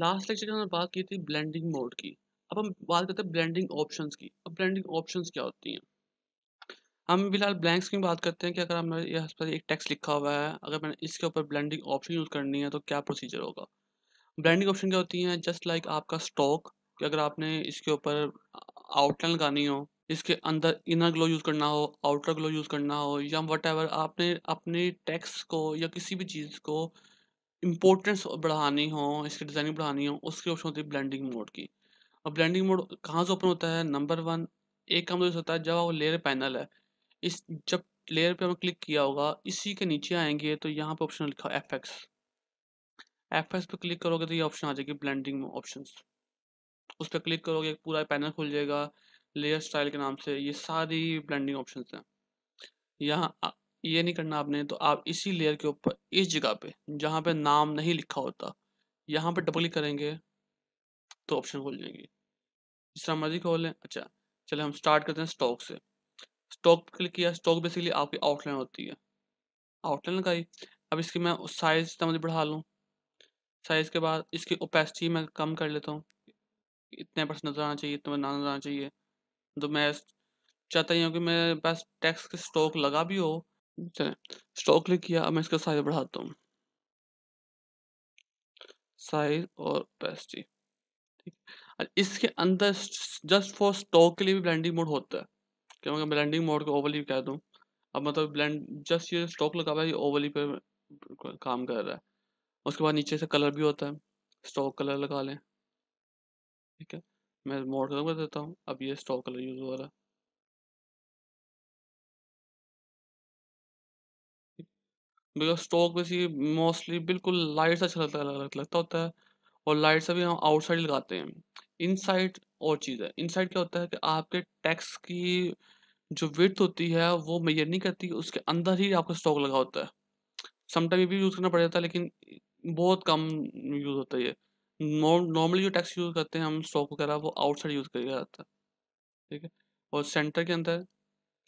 Last lecture के हमने बात की थी ब्लेंडिंग मोड की अब हम बात करते हैं ब्लेंडिंग ऑप्शंस की अब ब्लेंडिंग ऑप्शंस क्या होती हैं हम फिलहाल ब्लैंक्स की बात करते हैं कि अगर हमने यहाँ पर एक टेक्स्ट लिखा हुआ है अगर मैंने इसके ऊपर ब्लेंडिंग ऑप्शन यूज़ करनी है तो क्या प्रोसीजर होगा ब्लेंडिंग ऑप्शन क्या होती है जस्ट लाइक like आपका स्टॉक कि अगर आपने इसके ऊपर आउटलाइन लगानी हो इसके अंदर इनर ग्लो यूज़ करना हो आउटर ग्लो यूज़ करना हो या वट आपने अपने टेक्स्ट को या किसी भी चीज़ को इम्पोर्टेंस बढ़ानी हो इसकी डिज़ाइनिंग बढ़ानी हो उसकी ऑप्शन होती है ब्लेंडिंग मोड की और ब्लेंडिंग मोड कहाँ से ओपन होता है नंबर वन एक काम तो होता है जब वो लेयर पैनल है इस जब लेयर पे हमने क्लिक किया होगा इसी के नीचे आएंगे तो यहाँ पे ऑप्शन लिखा एफ एक्स एफ एक्स पर क्लिक करोगे तो ये ऑप्शन आ जाएगी ब्लेंडिंग ऑप्शन उस पर क्लिक करोगे पूरा पैनल खुल जाएगा लेयर स्टाइल के नाम से ये सारी ब्लेंडिंग ऑप्शन हैं यहाँ ये नहीं करना आपने तो आप इसी लेयर के ऊपर इस जगह पे जहाँ पे नाम नहीं लिखा होता यहाँ पे डबल करेंगे तो ऑप्शन खोल जाएंगे जिस तरह मर्जी खोल लें अच्छा चले हम स्टार्ट करते हैं स्टॉक से स्टॉक पर क्लिक किया स्टॉक बेसिकली आपकी आउटलाइन होती है आउटलाइन लगाई अब इसकी मैं साइज समझ बढ़ा लूँ साइज़ के बाद इसकी ओपेसिटी मैं कम कर लेता हूँ इतने परसेंट नज़र आना चाहिए इतने ना नज़र आना चाहिए तो मैं चाहता ही हूँ कि मेरे पास टैक्स के स्टॉक लगा भी हो चलें स्टॉक क्लिक किया अब मैं इसका साइज बढ़ाता हूँ साइज और पेस्टी ठीक इसके अंदर जस्ट फॉर स्टॉक के लिए भी ब्लेंडिंग मोड होता है क्या मैं ब्लेंडिंग मोड को ओवरली कह दूँ अब मतलब ब्लेंड जस्ट ये स्टॉक लगा हुआ है ये ओवरली पे काम कर रहा है उसके बाद नीचे से कलर भी होता है स्टॉक कलर लगा लें ठीक है मैं मोड कर देता हूँ अब ये स्टॉक कलर यूज़ हो रहा है बिकॉज स्टोक पे मोस्टली बिल्कुल लाइट सा अच्छा लगता है लगता होता है और लाइट से भी हम आउटसाइड लगाते हैं इनसाइड और चीज़ है इनसाइड क्या होता है कि आपके टैक्स की जो विथ होती है वो मैयर नहीं करती उसके अंदर ही आपका स्टॉक लगा होता है समटाइम ये भी यूज़ करना पड़ जाता है लेकिन बहुत कम यूज़ होता है ये नॉर्मली जो टैक्स यूज़ करते हैं हम स्टॉक वगैरह वो आउटसाइड यूज़ किया जाता है ठीक है और सेंटर के अंदर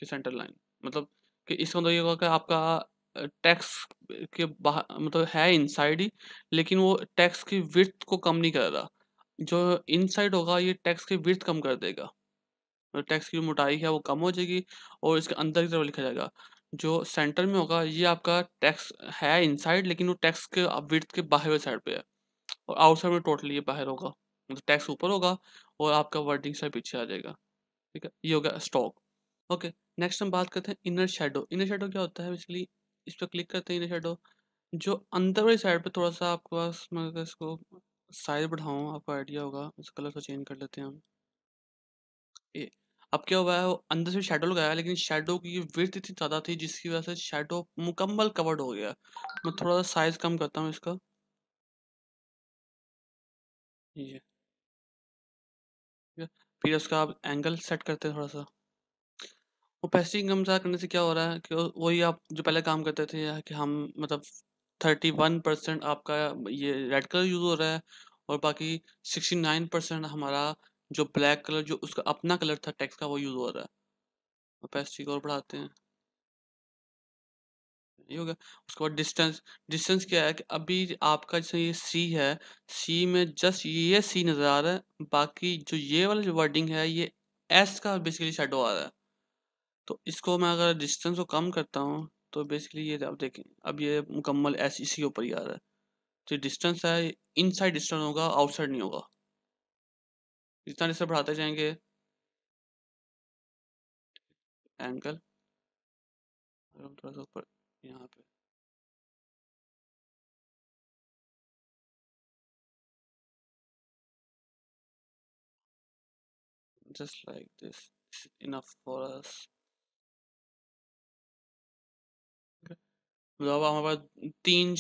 कि सेंटर लाइन मतलब कि इसका मतलब ये होगा कि आपका टैक्स के बाहर मतलब है इनसाइड ही लेकिन वो टैक्स की विर्थ को कम नहीं कर रहा जो इनसाइड होगा ये टैक्स की विर्थ कम कर देगा तो टैक्स की मोटाई है वो कम हो जाएगी और इसके अंदर की तरफ लिखा जाएगा जो सेंटर में होगा ये आपका टैक्स है इनसाइड लेकिन वो टैक्स के विर्थ के बाहर साइड पे है और आउटसाइड में टोटली ये बाहर होगा मतलब टैक्स ऊपर होगा और आपका वर्डिंग साइड पीछे आ जाएगा ठीक है ये होगा स्टॉक ओके नेक्स्ट हम बात करते हैं इनर शेडो इनर शेडो क्या होता है बेसिकली इस पर क्लिक करते हैं शेडो जो अंदर वाली साइड पे थोड़ा सा आपके पास मैं मतलब इसको साइज बढ़ाऊँ आपको आइडिया होगा इस कलर को चेंज कर लेते हैं हम ये अब क्या हुआ है वो अंदर से शेडो लगाया लेकिन शेडो की विर्थ इतनी ज़्यादा थी जिसकी वजह से शेडो मुकम्मल कवर्ड हो गया मैं थोड़ा सा साइज कम करता हूँ इसका ये फिर उसका आप एंगल सेट करते हैं थोड़ा सा पैसिंग हम ज़्यादा करने से क्या हो रहा है कि वही आप जो पहले काम करते थे कि हम मतलब परसेंट आपका ये रेड कलर यूज़ हो रहा है और बाकी सिक्सटी नाइन परसेंट हमारा जो ब्लैक कलर जो उसका अपना कलर था टैक्स का वो यूज़ हो रहा है ओपेसिटी को और बढ़ाते हैं ये हो गया उसके बाद डिस्टेंस डिस्टेंस क्या है कि अभी आपका जैसे ये सी है सी में जस्ट ये सी नज़र आ रहा है बाकी जो ये वाला जो वर्डिंग है ये एस का बेसिकली शेडो आ रहा है तो इसको मैं अगर डिस्टेंस को कम करता हूँ तो बेसिकली ये आप देखें अब ये मुकम्मल एस इसी के ऊपर ही आ रहा है तो डिस्टेंस है इन साइड डिस्टेंस होगा आउटसाइड नहीं होगा जितना डिस्टेंस बढ़ाते जाएंगे एंगल ऊपर यहाँ पे just like this enough for us जावा हमारे पास तीन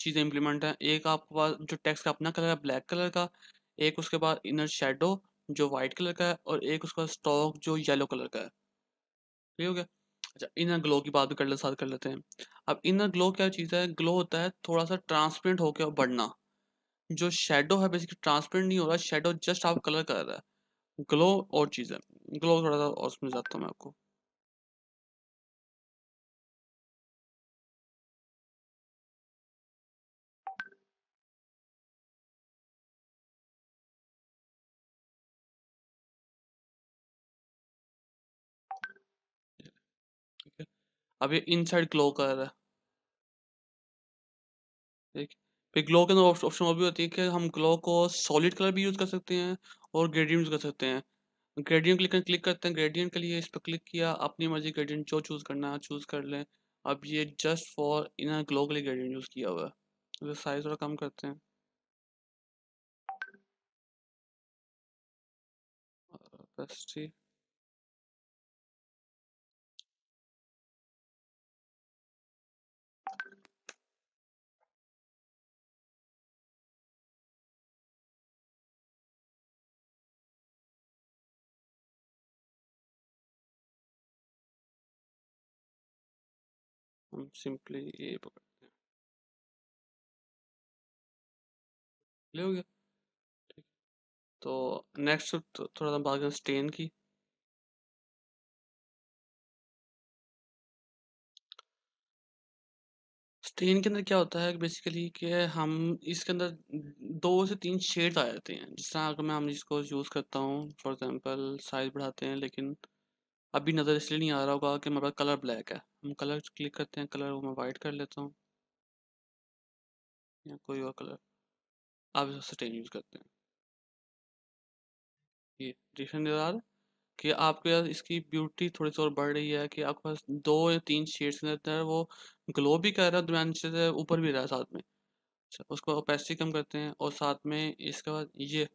चीज़ें इम्प्लीमेंट हैं एक आपके पास जो टेक्स्ट का अपना कलर है ब्लैक कलर का एक उसके बाद इनर शेडो जो वाइट कलर का है और एक बाद स्टॉक जो येलो कलर का है ठीक हो गया अच्छा इनर ग्लो की बात भी कर ले साथ कर लेते हैं अब इनर ग्लो क्या चीज़ है ग्लो होता है थोड़ा सा ट्रांसपेरेंट होकर और बढ़ना जो शेडो है बेसिकली ट्रांसपेरेंट नहीं हो रहा शेडो जस्ट आप कलर कर रहा है ग्लो और चीज़ है ग्लो थोड़ा सा और जाता हूँ मैं आपको अब ये इनसाइड ग्लो कर रहा है ठीक फिर ग्लो के अंदर ऑप्शन और भी होती है कि हम ग्लो को सॉलिड कलर भी यूज़ कर सकते हैं और ग्रेडियंट यूज़ कर सकते हैं ग्रेडियंट क्लिक क्लिक करते हैं ग्रेडियंट के लिए इस पर क्लिक किया अपनी मर्जी ग्रेडियंट जो चूज़ करना है चूज़ कर लें अब ये जस्ट फॉर इन ग्लो के लिए ग्रेडियंट यूज़ किया हुआ है साइज तो थोड़ा कम करते हैं बस ठीक सिंपली ये पकड़ते हैं ले हो गया ठीक तो नेक्स्ट तो थोड़ा सा बात स्टेन की स्टेन के अंदर क्या होता है बेसिकली कि हम इसके अंदर दो से तीन शेड्स आ जाते हैं जिस तरह अगर मैं हम इसको यूज़ करता हूँ फॉर एग्जांपल साइज बढ़ाते हैं लेकिन अभी नज़र इसलिए नहीं आ रहा होगा कि हमारे पास कलर ब्लैक है हम कलर क्लिक करते हैं कलर वो मैं वाइट कर लेता हूँ या कोई और कलर आप इसे सटेन यूज़ करते हैं ये डिफरेंट नज़र आ रहा है कि आपके पास इसकी ब्यूटी थोड़ी सी और बढ़ रही है कि आपके पास दो या तीन शेड्स के अंदर वो ग्लो भी कर रहा है दरमियान से ऊपर भी रहा है साथ में अच्छा, उसको ओपेसिटी कम करते हैं और साथ में इसके बाद ये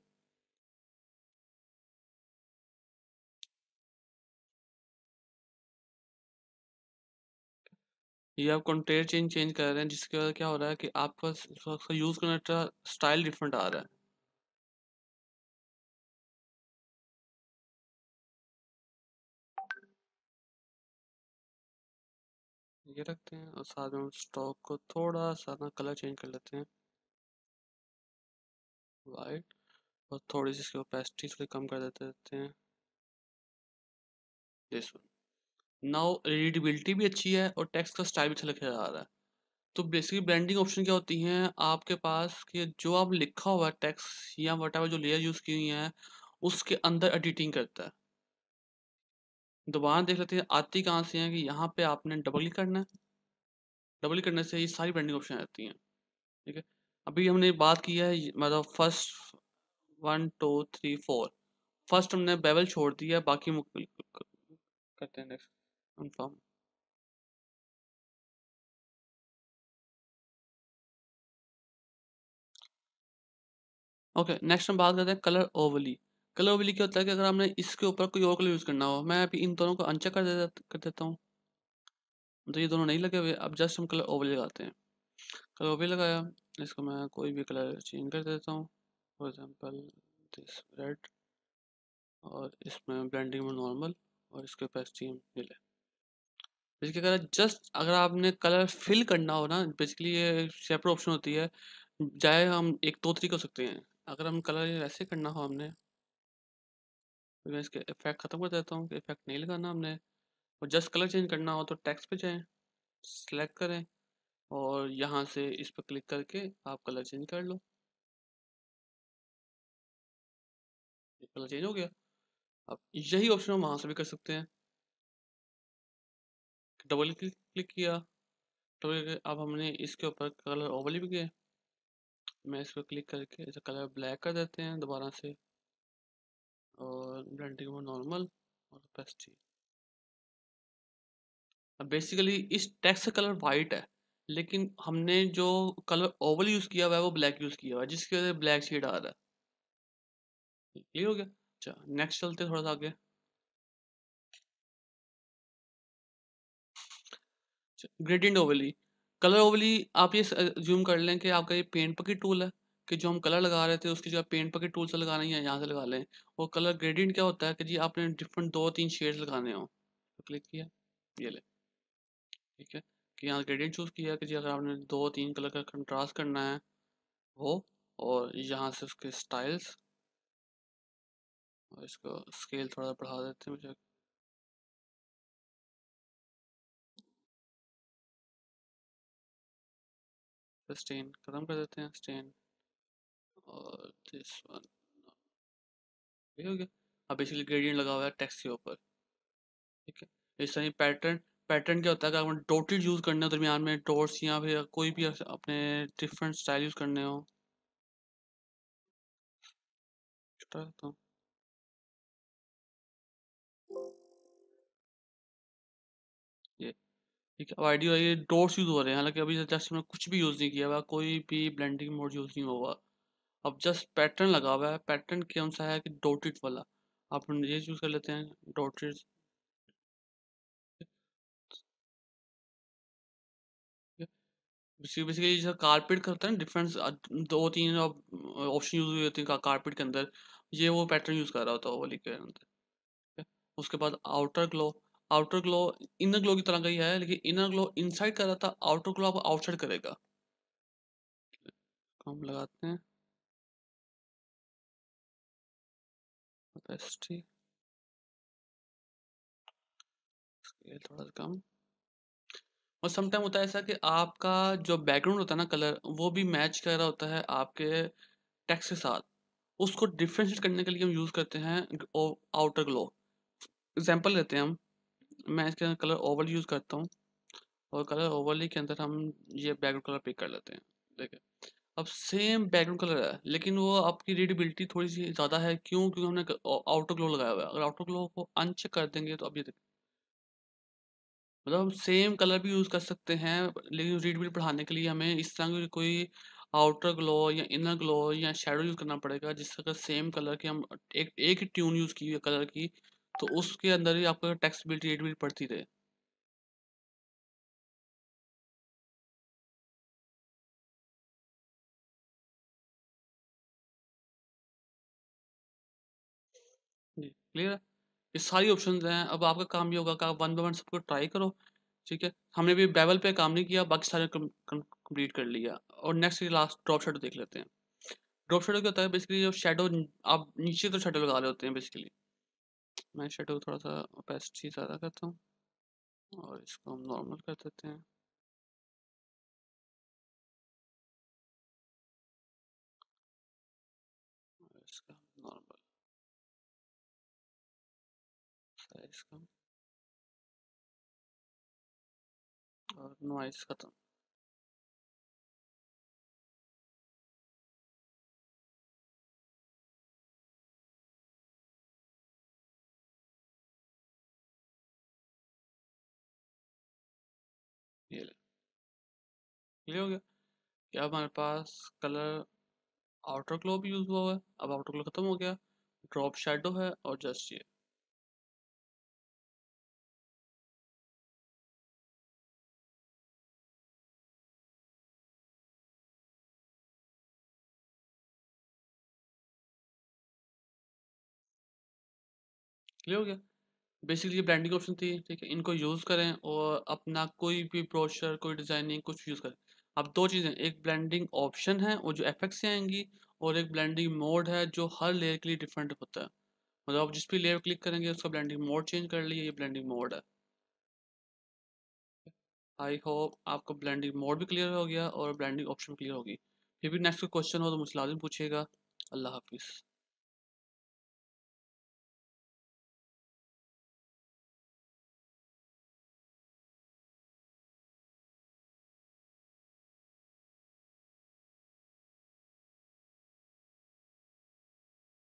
ये आप कंटेंट चेंज चेंज कर रहे हैं जिसकी वजह क्या हो रहा है कि आपका उसका यूज़ करने का स्टाइल डिफरेंट आ रहा है ये रखते हैं और साथ में स्टॉक को थोड़ा सा ना कलर चेंज कर लेते हैं वाइट और थोड़ी सी इसकी ओपेसिटी थोड़ी कम कर देते हैं दिस वन नाउ रीडिबिलिटी भी अच्छी है और टेक्स्ट का स्टाइल भी अच्छा लिखा जा रहा है तो बेसिकली ब्रांडिंग ऑप्शन क्या होती हैं आपके पास कि जो आप लिखा हुआ है टेक्स या वट जो लेयर यूज़ की हुई है उसके अंदर एडिटिंग करता है दोबारा देख लेते हैं आती कहाँ से है कि यहाँ पे आपने डबल ही करना है डबल ही करने से ये सारी ब्रांडिंग ऑप्शन आती हैं ठीक है अभी हमने बात की है मतलब first one two three four first हमने बेवल छोड़ दिया बाकी करते हैं नेक्स्ट confirm ओके नेक्स्ट हम बात करते हैं कलर ओवली कलर ओवली क्या होता है कि अगर हमने इसके ऊपर कोई और कलर यूज़ करना हो मैं अभी इन दोनों को अनचेक कर देता कर देता हूँ तो ये दोनों नहीं लगे हुए अब जस्ट हम कलर ओवली लगाते हैं कलर ओवली लगाया इसको मैं कोई भी कलर चेंज कर देता हूँ फॉर एग्जाम्पल दिस रेड और इसमें ब्लैंडिंग में नॉर्मल और इसके ओपेसिटी हम मिले बेसिकली अगर जस्ट अगर आपने कलर फिल करना हो ना बेसिकली ये सेपरेट ऑप्शन होती है चाहे हम एक दो तरीके हो सकते हैं अगर हम कलर ऐसे करना हो हमने तो मैं इसके इफेक्ट ख़त्म कर देता हूँ इफेक्ट नहीं लगाना हमने और जस्ट कलर चेंज करना हो तो टेक्स्ट पे जाएँ सेलेक्ट करें और यहाँ से इस पर क्लिक करके आप कलर चेंज कर लो कलर चेंज हो गया अब यही ऑप्शन हम वहाँ से भी कर सकते हैं डबल क्लिक क्लिक किया डबल तो अब हमने इसके ऊपर कलर ओवल भी किए मैं इस पर क्लिक करके इसे कलर ब्लैक कर देते हैं दोबारा से और ब्लेंडिंग वो नॉर्मल और पेस्टी अब बेसिकली इस टेक्स्ट का कलर वाइट है लेकिन हमने जो कलर ओवल यूज़ किया हुआ है वो ब्लैक यूज़ किया हुआ है जिसकी वजह से ब्लैक शेड आ रहा है क्लियर हो गया अच्छा नेक्स्ट चलते थोड़ा सा आगे ग्रेडियंट ओवली कलर ओवली आप ये ज्यूम कर लें कि आपका ये पेंट पकी टूल है कि जो हम कलर लगा रहे थे उसकी जगह पेंट पकी टूल से लगा रहे या यहाँ से लगा लें और कलर ग्रेडियंट क्या होता है कि जी आपने डिफरेंट दो तीन शेड्स लगाने हो तो क्लिक किया ये ले ठीक है कि यहाँ ग्रेडियंट चूज़ किया कि जी अगर आपने दो तीन कलर का कंट्रास्ट करना है वो और यहाँ से उसके स्टाइल्स और इसको स्केल थोड़ा बढ़ा देते हैं मुझे इसका स्टेन ख़त्म कर देते हैं स्टेन और दिस वन ये हो गया अब बेसिकली ग्रेडियंट लगा हुआ है टेक्स्ट के ऊपर ठीक है इस तरह पैटर्न पैटर्न क्या होता है अगर हमें डोटेड यूज़ करने हो दरमियान में डोट्स या फिर कोई भी अपने डिफरेंट स्टाइल यूज़ करने हो छोटा रहता तो। हूँ ठीक है अब आइडियो ये डोट्स यूज़ हो रहे हैं हालांकि अभी जस्ट हमने कुछ भी यूज़ नहीं किया हुआ कोई भी ब्लेंडिंग मोड यूज़ नहीं होगा अब जस्ट पैटर्न लगा हुआ है पैटर्न कौन सा है कि डोटेड वाला आप ये चूज़ कर लेते हैं डोटेड बेसिकली जैसे कारपेट का होता है ना डिफरेंस दो तीन ऑप्शन यूज़ हुई होती है कारपेट के अंदर ये वो पैटर्न यूज़ कर रहा होता है वो वाली के अंदर उसके बाद outer glow outer glow inner glow की तरह का ही है लेकिन इनर ग्लो इनसाइड कर रहा था आउटर ग्लो आपको आउटसाइड करेगा हम लगाते हैं स्केल थोड़ा कम और समटाइम होता है ऐसा कि आपका जो बैकग्राउंड होता है ना कलर वो भी मैच कर रहा होता है आपके टेक्स्ट के साथ उसको डिफ्रेंशिएट करने के लिए हम यूज़ करते हैं आउटर ग्लो एग्जांपल लेते हैं हम मैं इसके अंदर कलर ओवल यूज़ करता हूँ और कलर ओवरली के अंदर हम ये बैकग्राउंड कलर पिक कर लेते हैं देखिए अब सेम बैकग्राउंड कलर है लेकिन वो आपकी रीडेबिलिटी थोड़ी सी ज़्यादा है क्यों क्योंकि हमने आउटर ग्लो लगाया हुआ है अगर आउटर ग्लो को अनचेक कर देंगे तो अब ये देखिए मतलब हम सेम कलर भी यूज़ कर सकते हैं लेकिन रीडेबिलिटी बढ़ाने के लिए हमें इस तरह की कोई आउटर ग्लो या इनर ग्लो या शेडो यूज़ करना पड़ेगा जिससे अगर सेम कलर की हम एक एक ट्यून यूज़ की कलर की तो उसके अंदर ही आपको टैक्स बिल रेट बिल पड़ती रहे क्लियर है ये सारी ऑप्शन हैं अब आपका काम ये होगा कि आप वन बाई वन सबको ट्राई करो ठीक है हमने भी बेवल पे काम नहीं किया बाकी सारे कंप्लीट कर लिया और नेक्स्ट लास्ट ड्रॉप शेडो देख लेते हैं ड्रॉप शेडो क्या होता है बेसिकली शेडो आप नीचे तो शेडो लगा रहे होते हैं बेसिकली मैं शेडो थोड़ा सा ओपेसिटी ज़्यादा करता हूँ और इसको हम नॉर्मल कर देते हैं इसका नॉर्मल साइज कम और नॉइस खत्म क्लियर हो गया कि अब हमारे पास कलर आउटर ग्लो भी यूज़ हुआ है अब आउटर ग्लो ख़त्म हो गया ड्रॉप शेडो है और जस्ट ये क्लियर हो गया बेसिकली ये ब्रांडिंग ऑप्शन थी ठीक है इनको यूज़ करें और अपना कोई भी ब्रोशर कोई डिज़ाइनिंग कुछ यूज़ करें अब दो चीज़ें एक ब्लेंडिंग ऑप्शन है वो जो एफेक्ट से आएंगी और एक ब्लेंडिंग मोड है जो हर लेयर के लिए डिफरेंट होता है मतलब आप जिस भी लेयर क्लिक करेंगे उसका ब्लेंडिंग मोड चेंज कर लिए ये ब्लेंडिंग मोड है आई होप आपको ब्लेंडिंग मोड भी क्लियर हो गया और ब्लेंडिंग ऑप्शन क्लियर होगी फिर भी नेक्स्ट क्वेश्चन हो तो मुझे लाजिम पूछिएगा अल्लाह हाफिज़